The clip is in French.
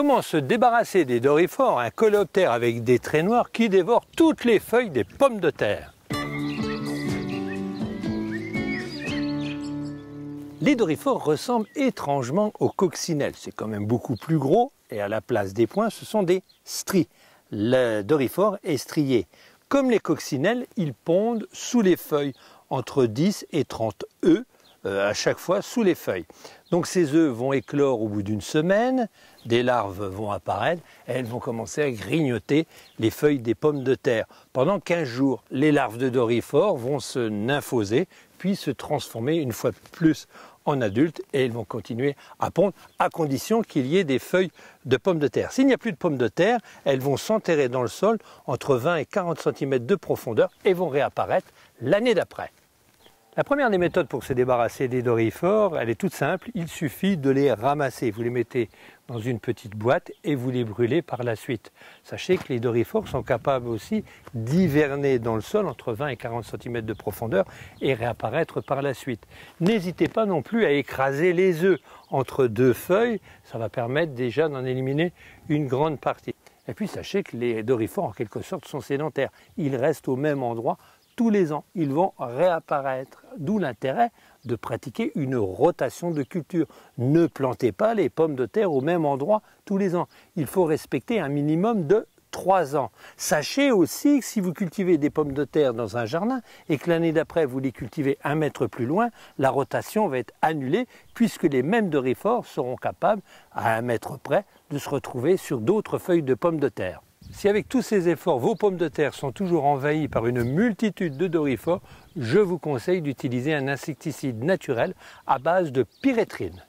Comment se débarrasser des dorifores, un coléoptère avec des traits noirs qui dévore toutes les feuilles des pommes de terre Les dorifores ressemblent étrangement aux coccinelles. C'est quand même beaucoup plus gros et à la place des points, ce sont des stries. Le dorifore est strié. Comme les coccinelles, ils pondent sous les feuilles entre 10 et 30 œufs euh, à chaque fois sous les feuilles. Donc ces œufs vont éclore au bout d'une semaine, des larves vont apparaître, et elles vont commencer à grignoter les feuilles des pommes de terre. Pendant 15 jours, les larves de dorifor vont se nymphoser, puis se transformer une fois plus en adultes, et elles vont continuer à pondre, à condition qu'il y ait des feuilles de pommes de terre. S'il n'y a plus de pommes de terre, elles vont s'enterrer dans le sol entre 20 et 40 cm de profondeur et vont réapparaître l'année d'après. La première des méthodes pour se débarrasser des doryphores, elle est toute simple, il suffit de les ramasser. Vous les mettez dans une petite boîte et vous les brûlez par la suite. Sachez que les doryphores sont capables aussi d'hiverner dans le sol entre 20 et 40 cm de profondeur et réapparaître par la suite. N'hésitez pas non plus à écraser les œufs entre deux feuilles, ça va permettre déjà d'en éliminer une grande partie. Et puis sachez que les doryphores en quelque sorte sont sédentaires, ils restent au même endroit tous les ans, ils vont réapparaître. D'où l'intérêt de pratiquer une rotation de culture. Ne plantez pas les pommes de terre au même endroit tous les ans. Il faut respecter un minimum de 3 ans. Sachez aussi que si vous cultivez des pommes de terre dans un jardin et que l'année d'après vous les cultivez un mètre plus loin, la rotation va être annulée puisque les mêmes réfort seront capables, à un mètre près, de se retrouver sur d'autres feuilles de pommes de terre si avec tous ces efforts, vos pommes de terre sont toujours envahies par une multitude de doryphores, je vous conseille d'utiliser un insecticide naturel à base de pyrétrine.